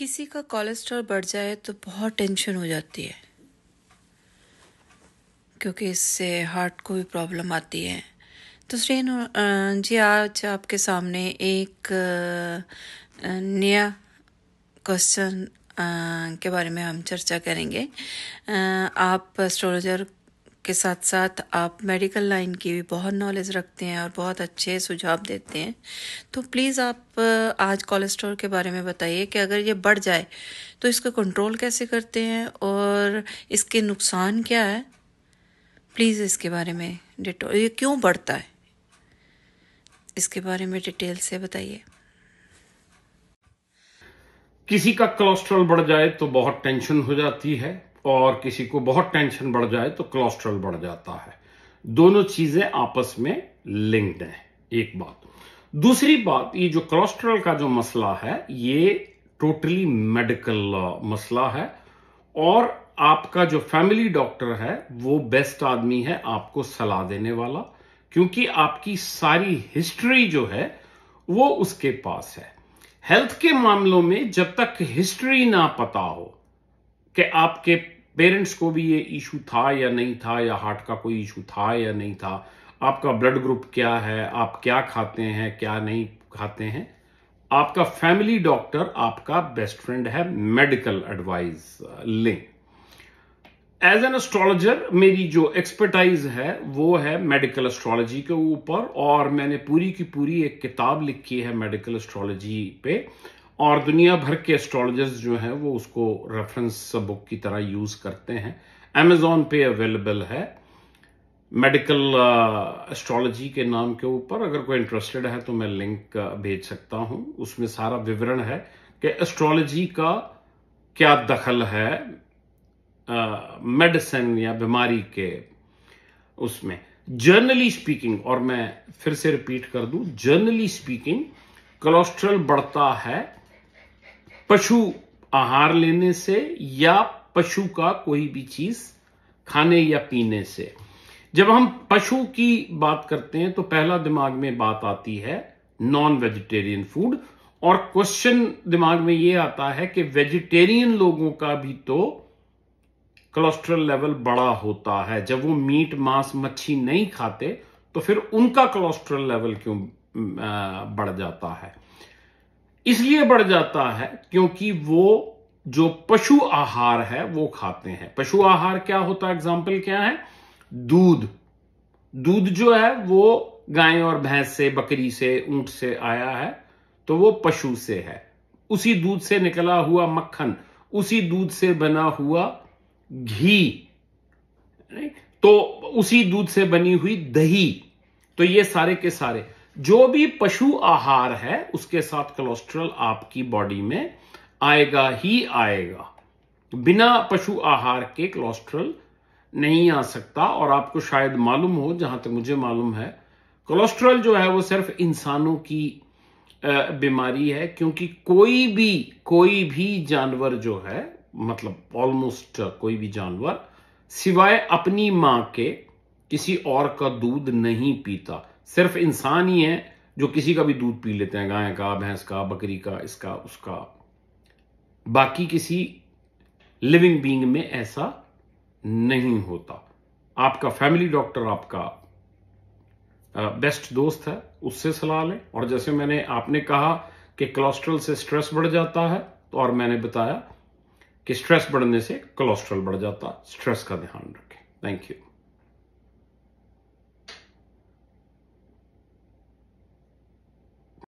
किसी का कोलेस्ट्रॉल बढ़ जाए तो बहुत टेंशन हो जाती है क्योंकि इससे हार्ट को भी प्रॉब्लम आती है तो श्रेन जी आज आपके सामने एक नया क्वेश्चन के बारे में हम चर्चा करेंगे आप एस्ट्रोलॉजर के साथ साथ आप मेडिकल लाइन की भी बहुत नॉलेज रखते हैं और बहुत अच्छे सुझाव देते हैं तो प्लीज़ आप आज कोलेस्ट्रॉल के बारे में बताइए कि अगर ये बढ़ जाए तो इसका कंट्रोल कैसे करते हैं और इसके नुकसान क्या है प्लीज़ इसके बारे में डिटेल ये क्यों बढ़ता है इसके बारे में डिटेल से बताइए किसी का कोलेस्ट्रॉल बढ़ जाए तो बहुत टेंशन हो जाती है और किसी को बहुत टेंशन बढ़ जाए तो कोलेस्ट्रॉल बढ़ जाता है दोनों चीजें आपस में लिंक्ड हैं एक बात दूसरी बात ये जो कोलेस्ट्रॉल का जो मसला है ये टोटली मेडिकल मसला है और आपका जो फैमिली डॉक्टर है वो बेस्ट आदमी है आपको सलाह देने वाला क्योंकि आपकी सारी हिस्ट्री जो है वो उसके पास है हेल्थ के मामलों में जब तक हिस्ट्री ना पता हो कि आपके पेरेंट्स को भी ये इशू था या नहीं था या हार्ट का कोई इशू था या नहीं था आपका ब्लड ग्रुप क्या है आप क्या खाते हैं क्या नहीं खाते हैं आपका फैमिली डॉक्टर आपका बेस्ट फ्रेंड है मेडिकल एडवाइस लें एज एन एस्ट्रोलॉजर मेरी जो एक्सपर्टाइज है वो है मेडिकल एस्ट्रोलॉजी के ऊपर और मैंने पूरी की पूरी एक किताब लिखी है मेडिकल एस्ट्रोलॉजी पे और दुनिया भर के एस्ट्रोलॉजर्स जो हैं वो उसको रेफरेंस बुक की तरह यूज करते हैं अमेजोन पे अवेलेबल है मेडिकल एस्ट्रोलॉजी uh, के नाम के ऊपर अगर कोई इंटरेस्टेड है तो मैं लिंक uh, भेज सकता हूं उसमें सारा विवरण है कि एस्ट्रोलॉजी का क्या दखल है मेडिसिन uh, या बीमारी के उसमें जर्नली स्पीकिंग और मैं फिर से रिपीट कर दूं जर्नली स्पीकिंग कोलेस्ट्रॉल बढ़ता है पशु आहार लेने से या पशु का कोई भी चीज खाने या पीने से जब हम पशु की बात करते हैं तो पहला दिमाग में बात आती है नॉन वेजिटेरियन फूड और क्वेश्चन दिमाग में यह आता है कि वेजिटेरियन लोगों का भी तो कोलेस्ट्रॉल लेवल बड़ा होता है जब वो मीट मांस मच्छी नहीं खाते तो फिर उनका कोलेस्ट्रॉल लेवल क्यों बढ़ जाता है इसलिए बढ़ जाता है क्योंकि वो जो पशु आहार है वो खाते हैं पशु आहार क्या होता है एग्जाम्पल क्या है दूध दूध जो है वो गाय और भैंस से बकरी से ऊंट से आया है तो वो पशु से है उसी दूध से निकला हुआ मक्खन उसी दूध से बना हुआ घी तो उसी दूध से बनी हुई दही तो ये सारे के सारे जो भी पशु आहार है उसके साथ कोलेस्ट्रॉल आपकी बॉडी में आएगा ही आएगा बिना पशु आहार के कोलेस्ट्रॉल नहीं आ सकता और आपको शायद मालूम हो जहां तक मुझे मालूम है कोलेस्ट्रॉल जो है वो सिर्फ इंसानों की बीमारी है क्योंकि कोई भी कोई भी जानवर जो है मतलब ऑलमोस्ट कोई भी जानवर सिवाय अपनी मां के किसी और का दूध नहीं पीता सिर्फ इंसान ही है जो किसी का भी दूध पी लेते हैं गाय का भैंस का बकरी का इसका उसका बाकी किसी लिविंग बींग में ऐसा नहीं होता आपका फैमिली डॉक्टर आपका बेस्ट दोस्त है उससे सलाह लें और जैसे मैंने आपने कहा कि कोलेस्ट्रॉल से स्ट्रेस बढ़ जाता है तो और मैंने बताया कि स्ट्रेस बढ़ने से कोलेस्ट्रॉल बढ़ जाता स्ट्रेस का ध्यान रखें थैंक यू